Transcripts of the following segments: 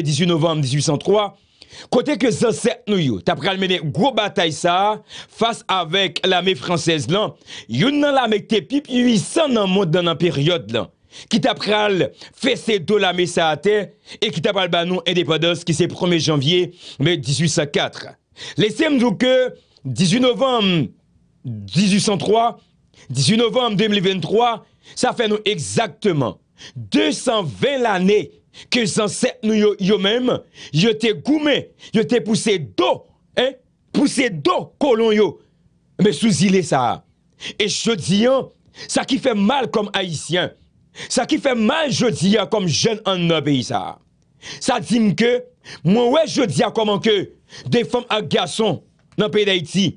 18 novem 1803 Kote ke zase nou yo Tapral mene gwo batay sa Fas avek lame fransez lan Yon nan lame te pip Yuy san nan moun dan nan peryode lan Ki tapral fese do lame sa ate E ki tapral ban nou edepados Ki se 1 janvye 1804 Lesem nou ke 18 novem 1803 18 novem 2023 Sa fè nou exaktman 220 lane E Ke zanset nou yo yo menm, yo te goumen, yo te pousse do, hein, pousse do kolon yo. Me souzile sa. E jodi yo, sa ki fe mal kom Haitien. Sa ki fe mal jodi yo kom jen an nobe yi sa. Sa di mke, mwen we jodi yo kom anke, de fom ak gason nan pey da iti.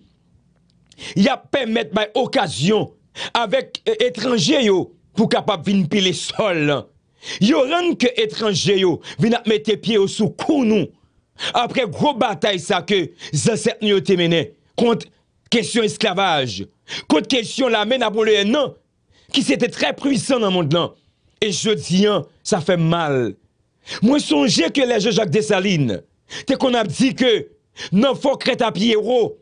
Ya pemet may okasyon avek etranje yo pou kapap vin pi le sol lan. Yo ren ke etranje yo vin ap mette piye ou sou kounou apre gro batay sa ke zasek ni yo temene kont kesyon esklavaj kont kesyon la men ap wole en nan ki se te tre prwisan nan mond lan e jodi an sa fe mal mwen sonje ke leje Jacques Dessalines te kon ap di ke nan fok reta piye ou oh,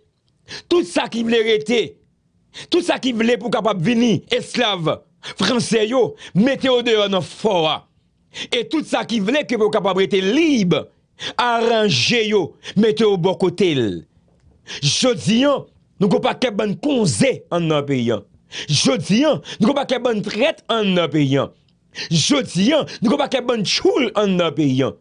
tout sa ki vle rete tout sa ki vle pou kap ap vini esklav Fransè yo, meteo deyo nan fowa. Et tout sa ki vle ke pou kapabre te libe, aranje yo, meteo bokotel. Jodi an, nou ko pa keb ban konze an nan periyan. Jodi an, nou ko pa keb ban tret an nan periyan. Jodi an, nou ko pa keb ban tchoul an nan periyan.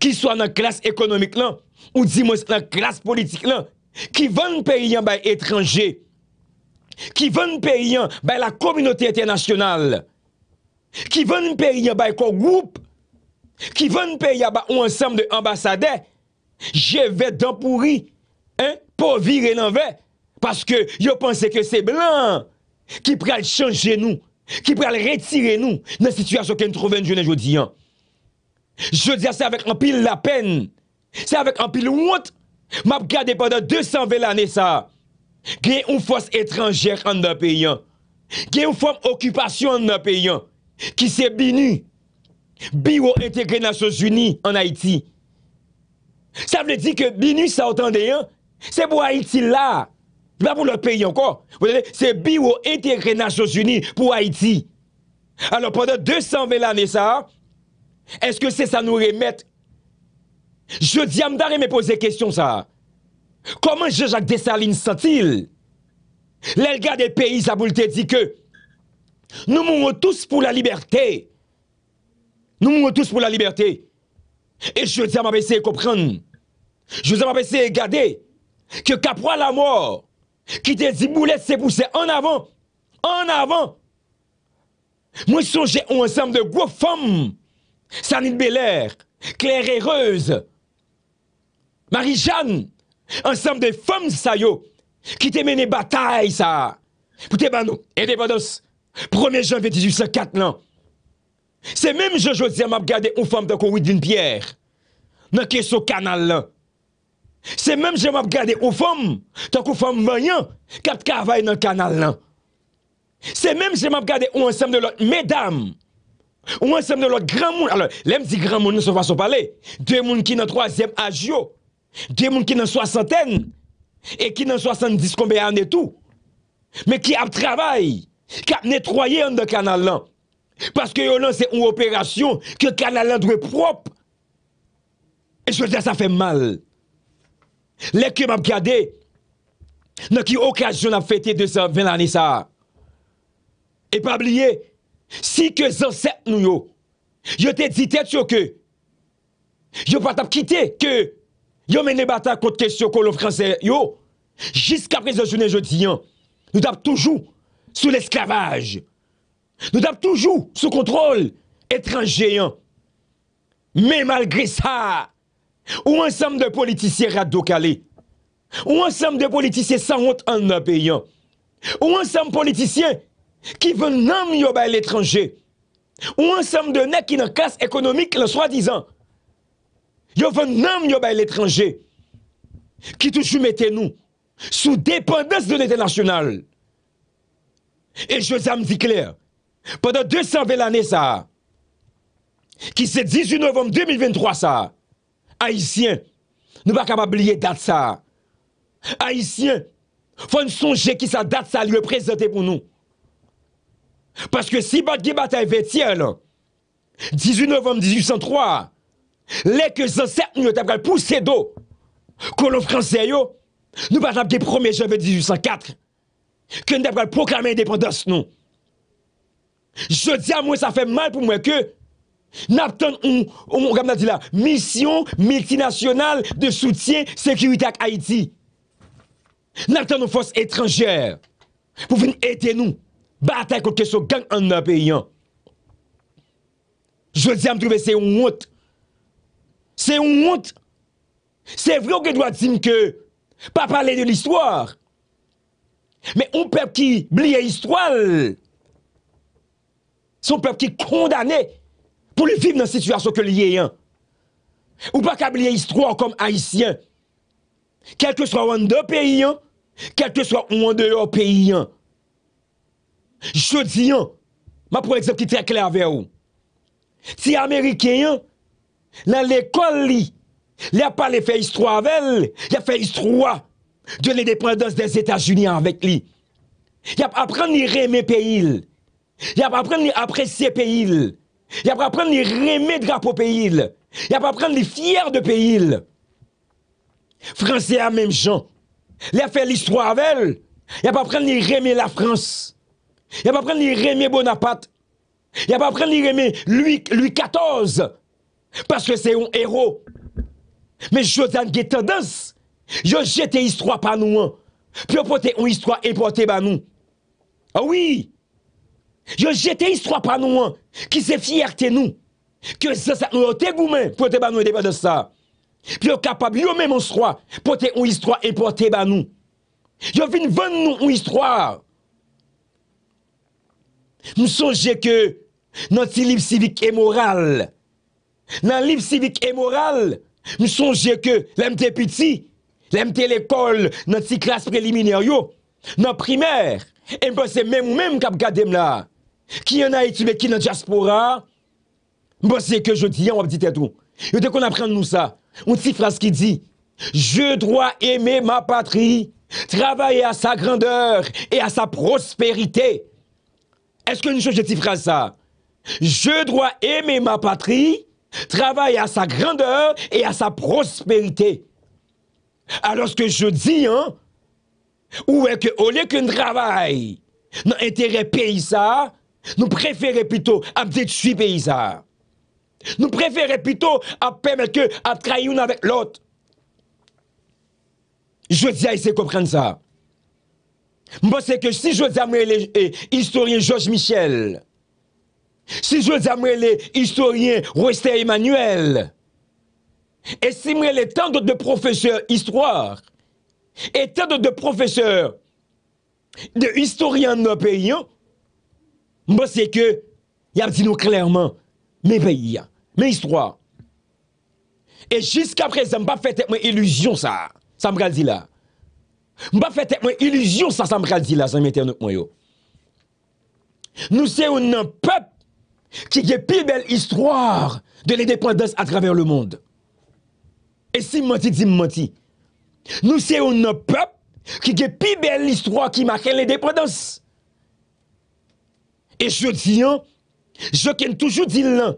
Ki swa nan klas ekonomik lan, ou di mwes nan klas politik lan, ki van periyan bay etranje, Ki ven peryen ba la kominote etenasyonal Ki ven peryen ba ekor goup Ki ven peryen ba ou ansam de ambasade Je ve dampouri Po vire nan ve Paske yo pense ke se blan Ki pre al chanje nou Ki pre al retire nou Nan situasyon ken troven jene jodi an Jodi an se avek an pil la pen Se avek an pil wot Map gade pwadan 200 vel ane sa Gen une étrangère en étrangère pays qui hein. Gen une occupation une pays, hein, qui s'est qui se binu. Biro integre Nations Unies en Haïti. Ça veut dire que binu ça otan hein. deyan. c'est pour Haïti Pas pour le pays encore. c'est intégré intégré Nations Unies pour Haïti. Alors pendant 220 années ça, est-ce que c'est ça nous remettre Je dis à me poser question ça. Comment Jean-Jacques Dessalines sent-il Les des pays, a dit que nous mourons tous pour la liberté. Nous mourons tous pour la liberté. Et je dis à ma de comprendre. Je dis à ma et garder que qu'après la mort, qui te dit boulet, c'est poussé en avant. En avant. Moi, suis un ensemble de gros femmes. Sanine Belair, Claire Heureuse, Marie-Jeanne, ensemble de femmes ça yo, qui te mené bataille ça, pour te banou, indépendance, 1er janvier 1804 là. C'est même je jodi m'a regardé une femme de d'une Pierre, dans ce canal là. C'est même je m'a regardé une femme, tant qu'une femme moyen, qui travaille dans le canal là. C'est même je m'a un ensemble de l'autre mesdames, ou ensemble de l'autre grand monde. Alors, les dit grand monde, ne se pas parler. Deux monde qui dans troisième âge Dè e moun ki nan soasanten, E ki nan soasanten dis koube an etou, Mè ki ap travay, Ki ap netroyen de kanal nan, Paske yo nan se un operasyon, Ke kanal nan dwe prop, E jwè dè sa fè mal, Lè ki m ap gade, Nè ki okajon ap fète 220 an isa, E pa bliye, Si ke zansèp nou yo, Yo te ditè tchouke, Yo pat ap kite ke, Yo mené bataille contre question colon français yo. Jusqu'à présent journée jeudi nous tape toujours sous l'esclavage. Nous tape toujours sous contrôle étranger. Hein. Mais malgré ça, ou ensemble de politiciens radocalés, ou ensemble de politiciens sans honte en payant, hein. ou ensemble politiciens qui veulent nommer yo l'étranger, ou ensemble de nèg qui dans classe économique, le soi-disant, yo fè nanm yo bay l'étranger, ki tou chumete nou, sou depandez de l'été national. Et je zame di kler, pwede 200 vè l'année sa, ki se 18 novem 2023 sa, haïsien, nou pa kamab liye date sa, haïsien, fè n sonje ki sa date sa liye prezente pou nou. Paske si bat ge bat ay vè tiè lò, 18 novem 1803 sa, Lè ke zan sèp nou yo te ap kal pou sè do konon fransè yo, nou pa chan apke promè javè 1804 ke nou te ap kal proklamè indépendans nou. Je di a mwen sa fè mal pou mwen ke nap ton ou, ou moun gam nan di la, misyon multinasyonal de soutien sekurite ak Haiti. Nap ton ou fòs etranjèr pou fin ete nou batèk ou kèso gang an apè yon. Je di a moun touve se yon mout, Se ou mounte, se vre ou ge dwa tim ke pa pale de l'histoire, me ou pep ki blie histoire, son pep ki kondane pou li vive nan situasyon ke liye yon. Ou pa ka blie histoire konm haisyen. Kelke swa wande o peyi yon, kelke swa wande o peyi yon. Jodi yon, ma pou eksepti trekler veyo. Ti Amerike yon, dans l'école, il a pas fait histoire avec elle, il a fait histoire de l'indépendance des États-Unis avec lui. Il a appris à aimer pays. Il a appris à apprécier pays. Il a appris à aimer drapeau pays. Il a appris à fier de pays. Français à même gens. Il a fait l'histoire avec elle. Il a appris à aimer la France. Il a appris à aimer Bonaparte. Il a appris à aimer Louis XIV. Parce que c'est un héros. Mais Jodan a tendance. Je jette histoire par nous. Hein. Puis une histoire importée par nous. Ah oui. Je jette histoire par nous. Hein, qui c'est fierté nous. Que ça, ça, nous gourmet pour te nous de ça. Puis est capable, yo même en Pour porter une histoire importée par nous. Je viens vendre nous une histoire. Nous songez que notre livre civique et moral, dans le livre civique et moral, je songe que les petit, l'MT l'école, dans la classe préliminaire, dans primaire, et je ben, même même cap là, qui en Haïti mais qui dans diaspora, je pense que je dis, on va dire tout. Je qu'on apprend nous ça. Une petite phrase qui dit, je dois aimer ma patrie, travailler à sa grandeur et à sa prospérité. Est-ce que nous chose cette phrase ça? Je dois aimer ma patrie, Travaille à sa grandeur et à sa prospérité. Alors ce que je dis, hein, ou est que au lieu qu'on travaille dans l'intérêt ça nous préférons plutôt à détruire ça. Nous préférons plutôt à permettre que à l'un avec l'autre. Je dis à essayer de comprendre ça. c'est que si je dis à l'historien Georges Michel, si je dis les historiens Wester Emmanuel, et si je les tant de professeurs histoire, et tant de professeurs de historiens de nos pays, hein, moi c'est que, il a dit clairement, mes pays, mes histoires. Et jusqu'à présent, je pas fait une illusion ça, ça me dit là. Je pas fait une illusion ça, ça me dit là, ça m'éternel. Nous sommes un peuple qui est plus belle histoire de l'indépendance à travers le monde. Et si menti, dis menti. Nous sommes un peuple qui a plus belle histoire qui marque l'indépendance. Et je dis, je tiens toujours dire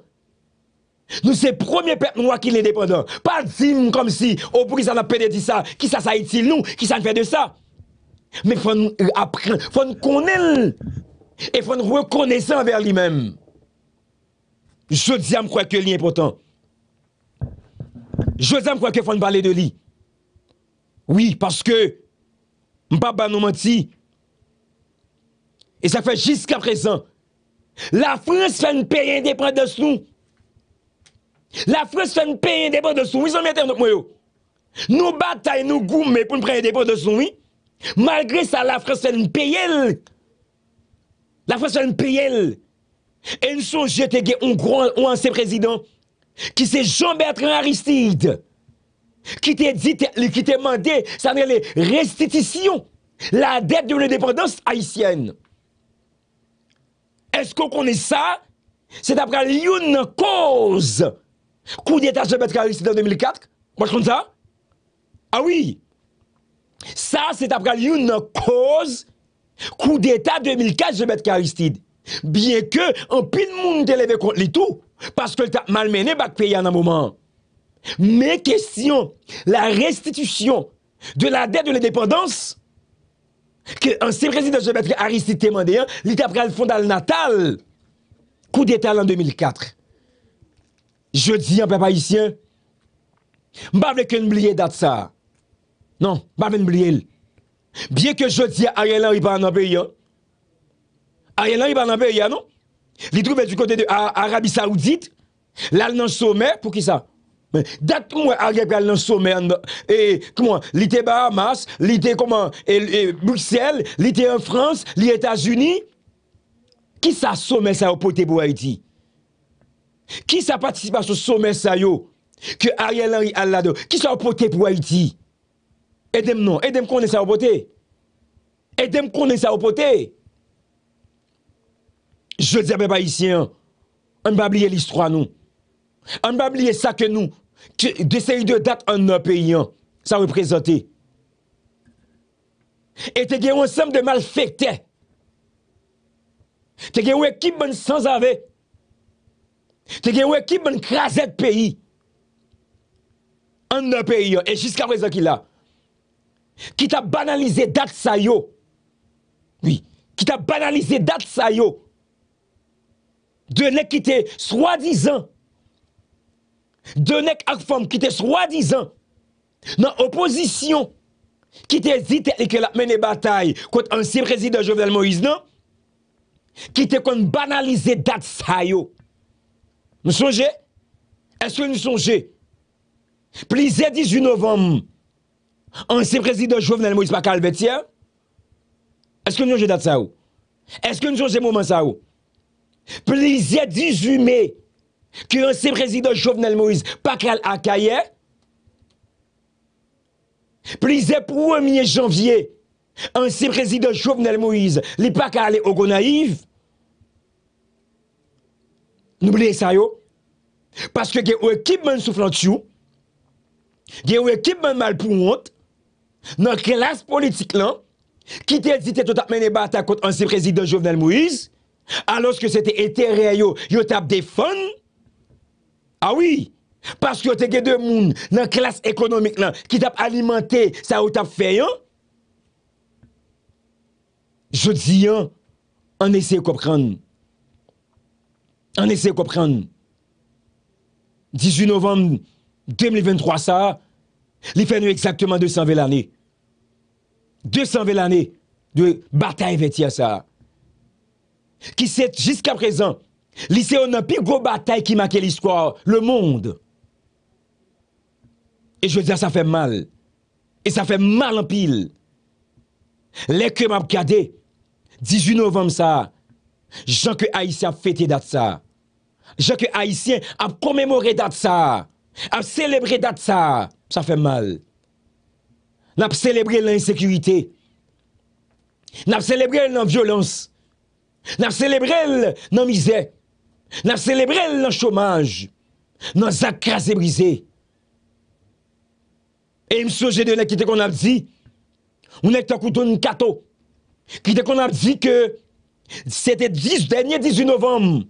nous sommes les premier peuple qui est indépendant. Pas dire comme si, au bout ça n'a ça, qui ça ça est nous, qui ça fait de ça. Mais il faut apprendre, faut connaître. Et il faut reconnaître envers lui-même. Je dis à moi que l'important important. Je dis à que que qu'il faut parler de lui. Oui, parce que Mbaba nous menti. Et ça fait jusqu'à présent. La France fait un pays indépendant de nous. La France fait un pays indépendant de nous. Ils ont mis notre Nous bataillons, nous goumons pour nous prendre indépendance de nous. Malgré ça, la France fait un pays. La France fait un pays. Et nous sommes jetés un grand, ancien président, qui c'est Jean-Bertrand Aristide, qui t'a dit, qui t'a demandé, ça les restitution la dette de l'indépendance haïtienne. Est-ce qu'on connaît ça? C'est après une cause. Coup d'état Jean-Bertrand Aristide en 2004. Moi, je connais ça. Ah oui. Ça, c'est après une cause. Coup d'état 2004 Jean-Bertrand Aristide. Bien ke an pin moun de leve kont li tou Paske lta malmene bak pe yon an mouman Men kesyon La restitusyon De la det de le dependans Ke an se prezide An se betre a risite mande an Li tapre al fondal natal Kou detal an 2004 Je di an pe pa isyen Mbavle ken mbliye dat sa Non, mbavle mbliye Bien ke je di A yon lan yon pan an pe yon Ariel Henry pas dans pays, non Il trouve du côté de l'Arabie Saoudite, là, le sommet, pour qui ça mais date moi Ariel pral sommet et comment l'été Bahamas, l'été comment et, Bruxelles, était en France, les États-Unis qui ça sommet ça au poté pour Haïti Qui ça participe à ce sommet ça yo que Ariel Henry a là Qui ça au poté pour Haïti Et moi non, aidez-moi connaître ça au Et Aidez-moi connaître ça au poté. Je dis à mes ici, on ne va pas oublier l'histoire, nous. On ne va pas oublier ça que nous, De des de dates en un pays, hein, ça représente. Et tu as un ensemble de malfaiteurs. Tu as une équipe sans avis. Tu as une équipe de le pays. En un pays, hein. et jusqu'à présent qui a. Qui t'a banalisé date ça Oui, qui t'a banalisé date ça De nek ki te swadizan. De nek ak form ki te swadizan. Nan opozisyon. Ki te zite ek la mene batay. Kote ansi prezident Jovenel Moïse nan. Ki te kon banalize dat sa yo. Mou sonje? Eske mou sonje? Plize 10 ju novem. Ansi prezident Jovenel Moïse pa kalbetye. Eske mou sonje dat sa yo? Eske mou sonje mouman sa yo? plize dizume ki ansi prezidon chouvenel Moïse pakal akaye, plize pou anmiye janvye ansi prezidon chouvenel Moïse li pakale ogo naif, noubleye sa yo, paske gen ou e kipman souflant sou, gen ou e kipman mal pou mont, nan klas politik lan, ki tel zite tout ap mene batakot ansi prezidon chouvenel Moïse, aloske se te ete reyo, yo tap defon, awi, ah pask yo te ge demoun nan klas ekonomik lan, ki tap alimentè sa yo tap feyon, jodi an, an ese kopran, an ese kopran, 18 novem, 2023 sa, li fen yo exakteman 200 vel ane, 200 vel ane, de bata eveti a sa, Ki se jiska prezan Liseyon nan pi gwo batay ki make l'histoire Le monde E jwe diya sa fe mal E sa fe mal an pil Lè ke m ap kade 18 novem sa Jean ke Haitien ap fete dat sa Jean ke Haitien ap komemore dat sa Ap celebre dat sa Sa fe mal Nan ap celebre l'insekurite Nan ap celebre l'anviolans N'a célébré dans misère. N'a célébré dans chômage. Dans sac brisé. Et me souviens de qu'on a dit on est kato. Qui qu'on a dit que c'était 10 dernier 18 novembre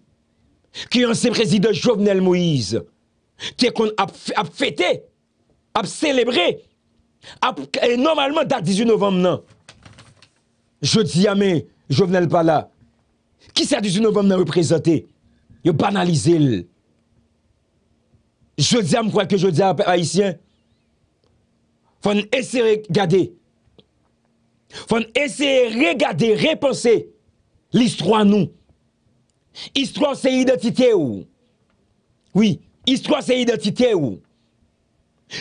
que ancien président Jovenel Moïse qui qu'on a, fêté, a célébré et normalement date 18 novembre non. Je dis à mes Jovenel pas là. Ki sa disi nou vam nan reprezentè? Yo banalize lè. Jodia m kwa ke jodia a aisyen? Fon esè regade. Fon esè regade, repense. L'histoire nou. Histoire se identité ou. Oui, histoire se identité ou.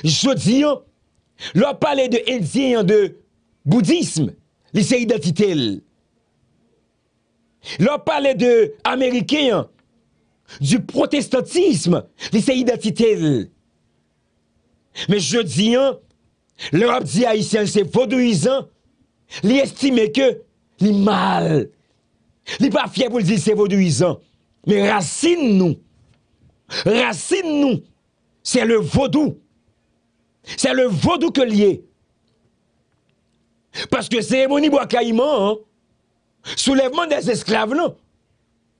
Jodia, lò pale de edien de boudisme. L'histoire identité ou. Leur parlait de Américains, du protestantisme, de ses identités. Mais je dis, hein, l'Europe dit haïtien, c'est vaudouisant. l'estime que li mal. Li pas fier pour dire c'est vaudouisant. Mais racine nous. Racine nous. C'est le vaudou. C'est le vaudou que lié. Parce que cérémonie bois caïman, hein, Soulèvement des esclaves, non.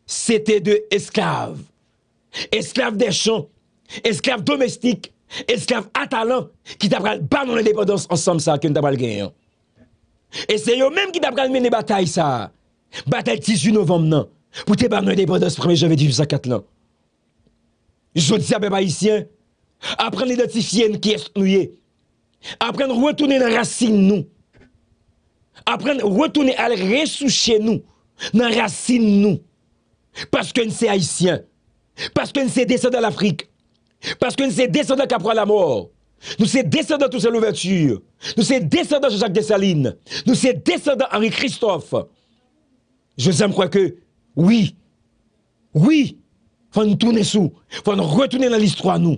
C'était de esclaves. Esclaves des champs, esclaves domestiques, esclaves à talent, qui t'apprennent pas dans l'indépendance ensemble, ça, que nous t'apprennent gagner. Et c'est eux-mêmes qui t'apprennent mener bataille, ça. Bataille 18 novembre, non. Pour te battre l'indépendance 1er janvier 1804, non. Je dis à mes haïtiens, apprendre à identifier qui est nous Apprendre à retourner dans la racine, nous apprendre retourner à chez nous dans racine nous parce que nous sommes haïtiens parce que nous sommes descendants de l'Afrique parce que nous sommes qu'après la mort nous sommes descendants de l'ouverture nous sommes descendants de Jacques Dessalines nous sommes descendants Henri Christophe je sais croire que oui oui faut nous tourner sous faut nous retourner dans l'histoire nous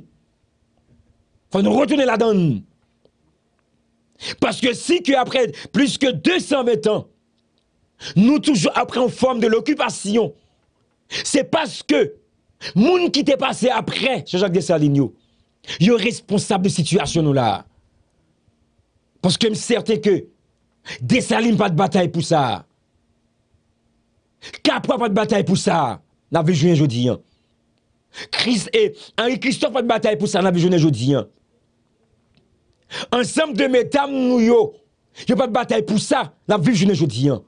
faut nous retourner la donne parce que si que après plus que 220 ans, nous toujours après en forme de l'occupation, c'est parce que monde qui t'est passé après Jean-Jacques Dessalines, il est responsable de situation là. Parce que je certain que n'a pas de bataille pour ça. n'a pas de bataille pour ça. N'a joué un hein? jeudi. Christ et Henri Christophe pas de bataille pour ça, n'a un jeudi. Ansem de metam nou yo. Yo pat batay pou sa. La viv jounen joudiyan.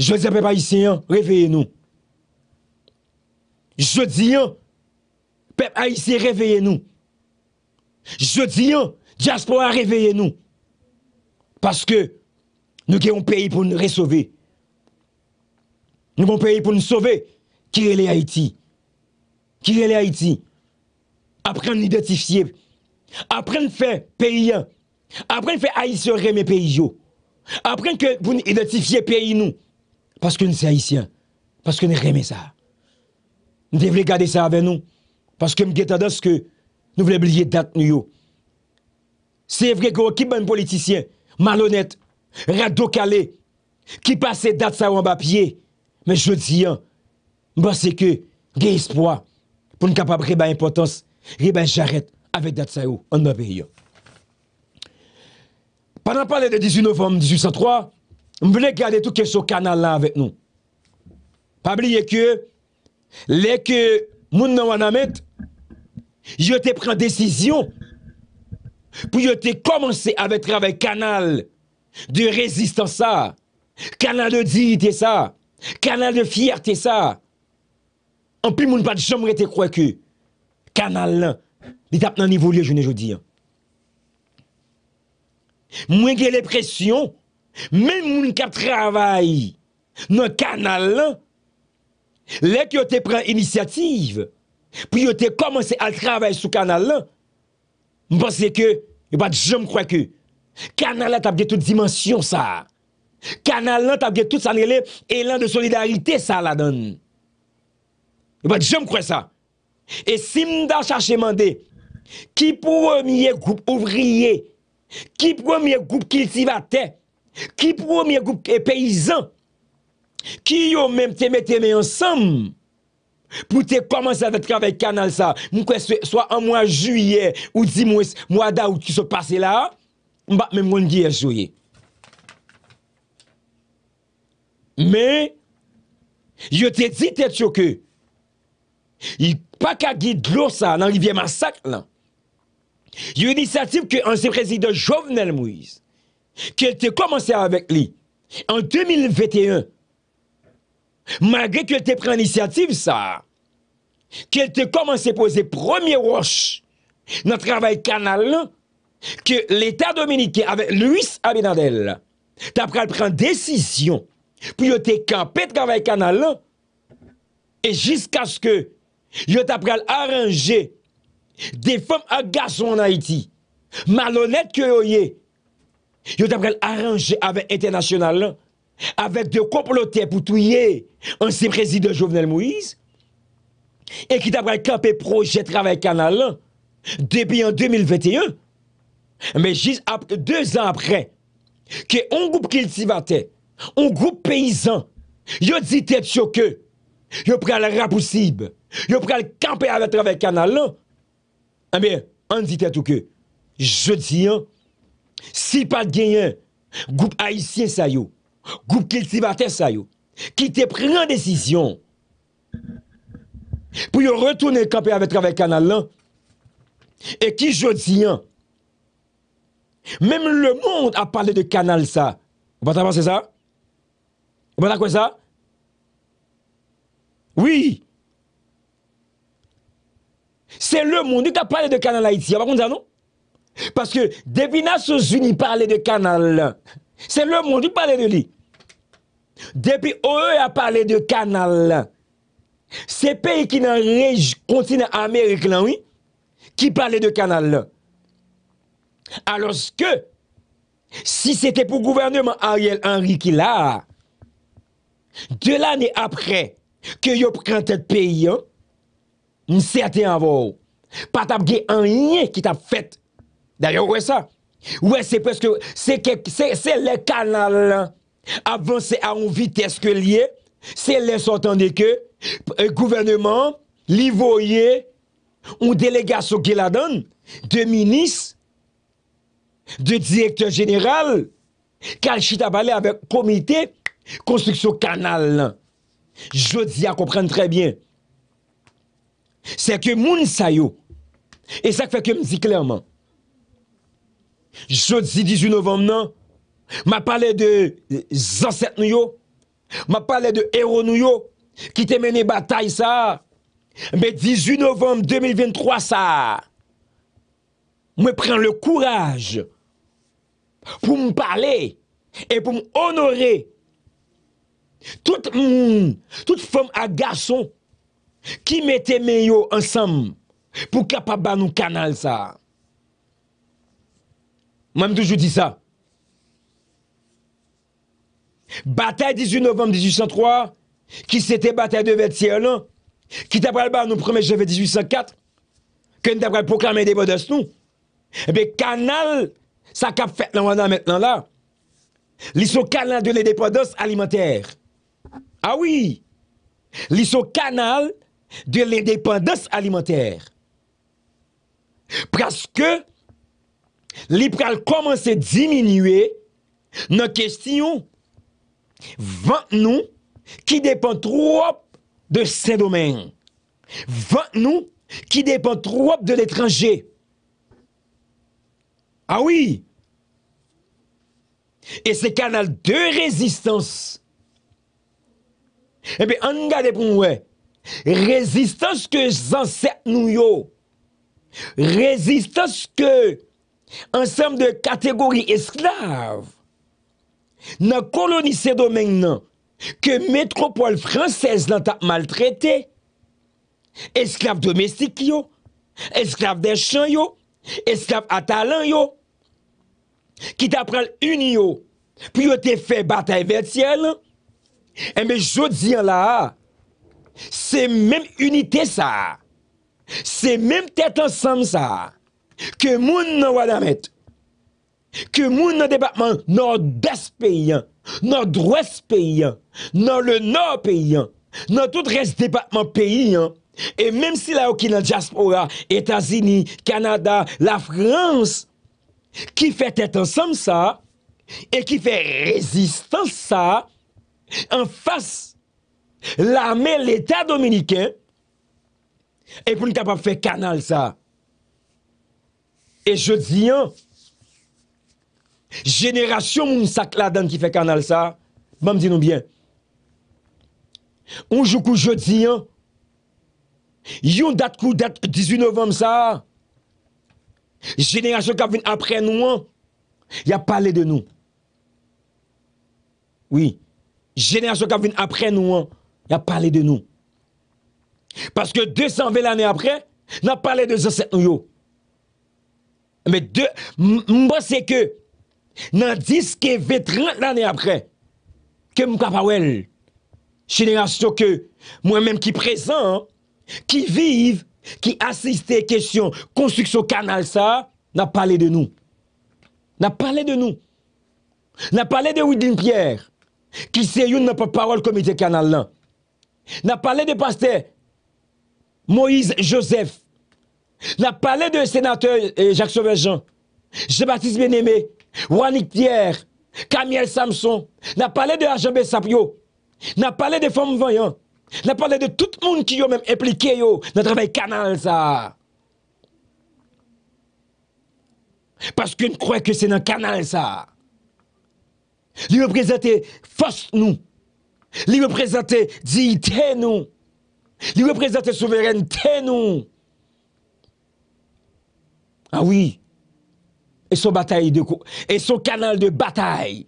Joudiyan pep Aisyen, reveye nou. Joudiyan pep Aisyen, reveye nou. Joudiyan diaspo a reveye nou. Paske nou gen yon peyi pou nou resove. Nou bon peyi pou nou sove. Kirele Haiti. Kirele Haiti. Aprende n'identifiye. Apren fe peyi an, apren fe aisyon reme peyi yo, apren ke pou nou identifiye peyi nou, paske nou se aisyon, paske nou reme sa. Nou devle gade sa ave nou, paske nou geta daske nou vle bliye dat nou yo. Se vre kou ki ban politisyen, malonet, rado kale, ki pase dat sa wan ba piye, men jodi an, mba se ke gen espwa pou nou kapap reba impotans, reba jaret. avec Datsao on pas pays. Pendant parler de 18 novembre 1803, je voulais garder tout ce canal-là avec nous. Pas oublier que, les que moun nan je te prends décision pour je te commencer avec travail canal de résistance ça, canal de dignité ça, canal de fierté ça. En plus, moun pas de jamais te croire que canal là li tap nan nivou li yo jounen joudi an mwen gen le presyon men moun kap travay nan kanal lan lek yo te pren inisiativ pou yo te komanse al travay sou kanal lan mwen panse ke yo bat jom kwa ke kanal lan tap gen tout dimensyon sa kanal lan tap gen tout san gen le elan de solidarite sa la don yo bat jom kwa sa E sim da chache mande Ki pou ou miye goup ouvriye Ki pou ou miye goup kiltivate Ki pou ou miye goup peyizan Ki yo menm teme teme ansam Pou te komanse a vet kavek kanal sa Mwen kwen sewa an mwen juye Ou di mwen mwada ou ki se pase la Mwen bak men mwen diye juye Men Yo te di te chokye Il pas qu'à guide l'eau ça dans rivière massacre là. Il y a une initiative que l'ancien président Jovenel Moïse, qui a commencé avec lui en 2021, malgré qu'elle ait pris l'initiative ça, qu'elle te commencé à poser premier roche dans le travail canal que l'État dominicain avec Luis Abinadel, t'as pris la décision pour te camper travail canal et jusqu'à ce que yo tapre al aranje de fom ak gason an Haiti malonet ke yo ye yo tapre al aranje avek etenasyonal lan avek de kop lote pou tou ye ansi prezident Jovenel Moise e ki tapre al kape proje trawek kanal lan debi an 2021 me jiz apke 2 an apre ke on goup kiltivate on goup peyizan yo dite tsyo ke yo pre al rapousib yo pre al rapousib yo pral kampe avetrave kanal lan, eh anbe, anzite touke, jodi an, sipa genyen, goup aisyen sayo, goup kiltibate sayo, ki te pren desisyon, pou yo retoune kampe avetrave kanal lan, e ki jodi an, mem le moun a pale de kanal sa, ou bata panse sa? ou bata kwen sa? ou bata kwen sa? C'est le monde qui a parlé de canal Haïti. Vous ça, non? Parce que depuis Nations Unies parlait de canal, c'est le monde qui parlait de lui. Depuis OE a parlé de canal, c'est pays qui dans le continent américain, oui, qui parlait de canal. Alors que, si c'était pour le gouvernement Ariel Henry qui l'a, de l'année après que vous prend tête pays, hein, Nse ate avou. Pat ap ge anye ki tap fet. Daya ouwe sa. Ouwe se peske, se le kanal la. Avansè an vitès ke liye. Se les otan de ke. E, gouvernement. Livoye. Ou delegasyon ki la dan. De minis. De direktor general. Kal chita balè avè komite. Konstruksyon kanal la. Jou di a komprenne tre bien. Seke moun sa yo E seke feke m zi klerman Jodi 18 novem nan Ma pale de zanset nou yo Ma pale de ero nou yo Ki te mene batay sa Me 18 novem 2023 sa Me pren le kouraj Pou m pale E pou m honore Tout fom a gason Ki mette meyo ansam pou kap ap ban nou kanal sa? Mwen m toujou di sa. Batae 18 novem 1803, ki sete batae de 26 lan, non? ki tapre al ban nou 1e jeve 1804, ke nou tapre al poklamen depo dos nou. Eh Be kanal sa kap fet nan wana metten la. Li sou kanal de le depo dos alimenter. Awi, ah li sou kanal... de l'indépendance alimentaire. Parce que l'IPRAL commence à diminuer nos questions vente nous qui dépend trop de ces domaines. Vente nous qui dépend trop de l'étranger. Ah oui. Et ce canal de résistance. Eh bien, on pour nous. Rezistans ke zanset nou yo Rezistans ke Ansem de kategori esklave Nan kolonise do men nan Ke metropole fransez nan ta mal traite Esklave domestik yo Esklave deshan yo Esklave atalan yo Ki ta pral uni yo Pou yo te fe batay versyen eh Eme jodi an la ha Se menm unité sa Se menm tèt ansam sa Ke moun nan wadamèt Ke moun nan debatman Nan des peyyan Nan droues peyyan Nan le nor peyyan Nan tout res debatman peyyan E menm si la okina diaspora Etazini, Kanada, la Frans Ki fè tèt ansam sa E ki fè rezistan sa An fass La men l'Etat Dominikè, e pou n'kapap fè kanal sa. E jodi an, jeneration moun sakladan ki fè kanal sa, mame dinou bien, onjou kou jodi an, yon dat kou dat 18 novem sa, jeneration kavoun apren nou an, ya pale de nou. Oui, jeneration kavoun apren nou an, il a parlé de nous. Parce que 220 années après, il a parlé de nous. Mais deux, moi c'est que, dans 10, 20, 30 années après, que m'kapawel, génération que moi-même qui présent, qui vive, qui assiste à la question construction canal ça, n'a parlé de nous. N'a parlé de nous. N'a parlé de Widin Pierre, qui c'est une parole comité canal là n'a parlé de pasteur Moïse Joseph, n'a parlé de sénateur euh, Jacques Sauveur Jean, Jean-Baptiste Bien-Aimé, Pierre, Camille Samson, n'a parlé de Ajambé Sapio, n'a parlé de femmes voyantes, n'a parlé de tout le monde qui est même impliqué dans le travail canal ça. Parce que croit que c'est dans le canal ça. Il représente force nous. Li représenter dignité nous. Li représenter souveraineté nous. Ah oui. Et son bataille de et son canal de bataille